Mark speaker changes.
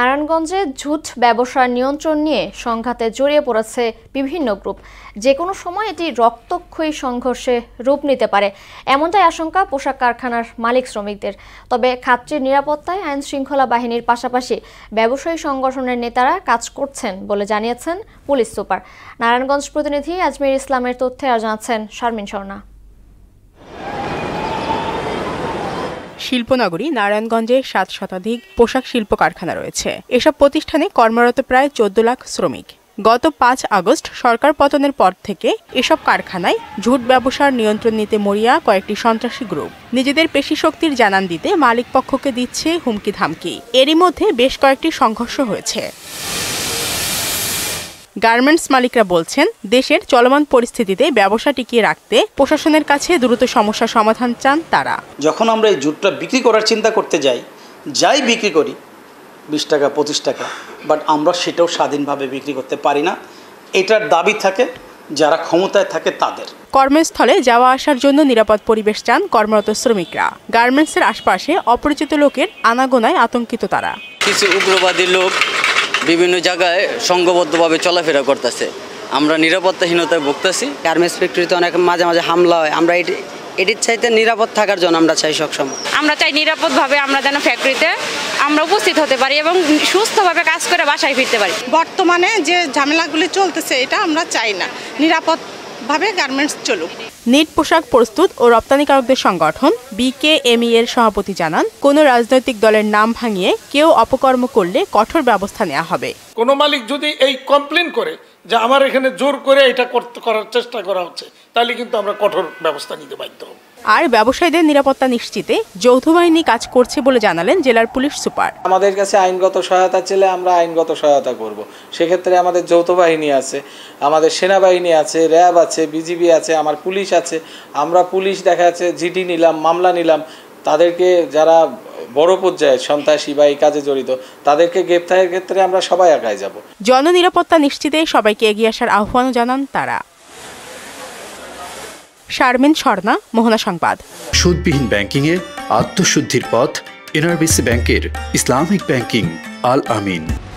Speaker 1: নারায়ণগঞ্জে ঝুট ব্যবসার নিয়ন্ত্রণ নিয়ে সংঘাতে জড়িয়ে পড়েছে বিভিন্ন গ্রুপ যে কোনো সময় এটি রক্তক্ষয়ী সংঘর্ষে রূপ নিতে পারে এমনটাই আশঙ্কা পোশাক কারখানার মালিক শ্রমিকদের তবে খাত্রের নিরাপত্তায় আইন শৃঙ্খলা বাহিনীর পাশাপাশি ব্যবসায়ী সংগঠনের নেতারা কাজ করছেন বলে জানিয়েছেন পুলিশ সুপার নারায়ণগঞ্জ প্রতিনিধি আজমির ইসলামের তথ্যে জানাচ্ছেন শারমিন শর্মা
Speaker 2: শিল্পনগরী নারায়ণগঞ্জে সাত শতাধিক পোশাক শিল্প কারখানা রয়েছে এসব প্রতিষ্ঠানে কর্মরত প্রায় চোদ্দ লাখ শ্রমিক গত পাঁচ আগস্ট সরকার পতনের পর থেকে এসব কারখানায় ঝুট ব্যবসার নিয়ন্ত্রণ নিতে মরিয়া কয়েকটি সন্ত্রাসী গ্রুপ নিজেদের পেশি শক্তির জানান দিতে মালিকপক্ষকে দিচ্ছে হুমকি ধামকি এরই মধ্যে বেশ কয়েকটি সংঘর্ষ হয়েছে গার্মেন্টস মালিকরা বলছেন দেশের চলমান পরিস্থিতিতে ব্যবসা টিকিয়ে রাখতে প্রশাসনের কাছে দ্রুত সমস্যা সমাধান চান তারা
Speaker 3: যখন আমরা এই জুটটা বিক্রি করার চিন্তা করতে যাই যাই বিক্রি করি বিশ টাকা পঁচিশ টাকা বাট আমরা সেটাও স্বাধীনভাবে বিক্রি করতে পারি না এটার দাবি থাকে যারা ক্ষমতায় থাকে তাদের
Speaker 2: কর্মস্থলে যাওয়া আসার জন্য নিরাপদ পরিবেশ চান কর্মরত শ্রমিকরা গার্মেন্টসের আশপাশে অপরিচিত লোকের আনাগোনায় আতঙ্কিত তারা
Speaker 3: কিছু উগ্রবাদী লোক বিভিন্ন জায়গায় সংঘবদ্ধভাবে চলাফেরা করতেছে আমরা নিরাপত্তাহীনতায় ভুগতেছি গার্মেন্টস ফ্যাক্টরিতে অনেক মাঝে মাঝে হামলা হয় আমরা এটির চাইতে নিরাপদ থাকার জন্য আমরা চাই সবসময়
Speaker 2: আমরা চাই নিরাপদভাবে আমরা যেন ফ্যাক্টরিতে আমরা উপস্থিত হতে পারি এবং সুস্থভাবে কাজ করে বাসায় ফিরতে পারি বর্তমানে যে ঝামেলাগুলি চলতেছে এটা আমরা চাই না নিরাপদভাবে গার্মেন্টস চলুক নিট পোশাক প্রস্তুত ও রপ্তানিকারকদের সংগঠন বিকেএমই এর সভাপতি জানান কোন রাজনৈতিক দলের নাম ভাঙিয়ে কেউ অপকর্ম করলে কঠোর ব্যবস্থা নেওয়া হবে
Speaker 3: কোন মালিক যদি এই কমপ্লেন করে যে আমার এখানে জোর করে এটা করতে করার চেষ্টা করা হচ্ছে তাহলে কিন্তু আমরা কঠোর ব্যবস্থা নিতে বাধ্য হব
Speaker 2: আর ব্যবসায়ীদের নিরাপত্তা নিশ্চিতে যৌথ বাহিনী কাজ করছে বলে জানালেন জেলার পুলিশ সুপার
Speaker 3: আমাদের কাছে আইনগত সহায়তা চলে আমরা আইনগত সহায়তা করব সেক্ষেত্রে আমাদের যৌথ বাহিনী আছে আমাদের সেনাবাহিনী আছে র্যাব আছে বিজিবি আছে আমার পুলিশ আছে আমরা পুলিশ দেখা যাচ্ছে জিডি নিলাম মামলা নিলাম তাদেরকে যারা বড় পর্যায়ে সন্ত্রাসী বা এই কাজে জড়িত তাদেরকে গ্রেপ্তারের ক্ষেত্রে আমরা সবাই আগায় যাব
Speaker 2: জননিরাপত্তা নিশ্চিতে সবাইকে এগিয়ে আসার আহ্বানও জানান তারা শারমিন শর্মা মোহনা সংবাদ সুদবিহীন
Speaker 3: ব্যাংকিংয়ের আত্মশুদ্ধির পথ এনআরবিসি ব্যাংকের ইসলামিক ব্যাংকিং আল
Speaker 2: আমিন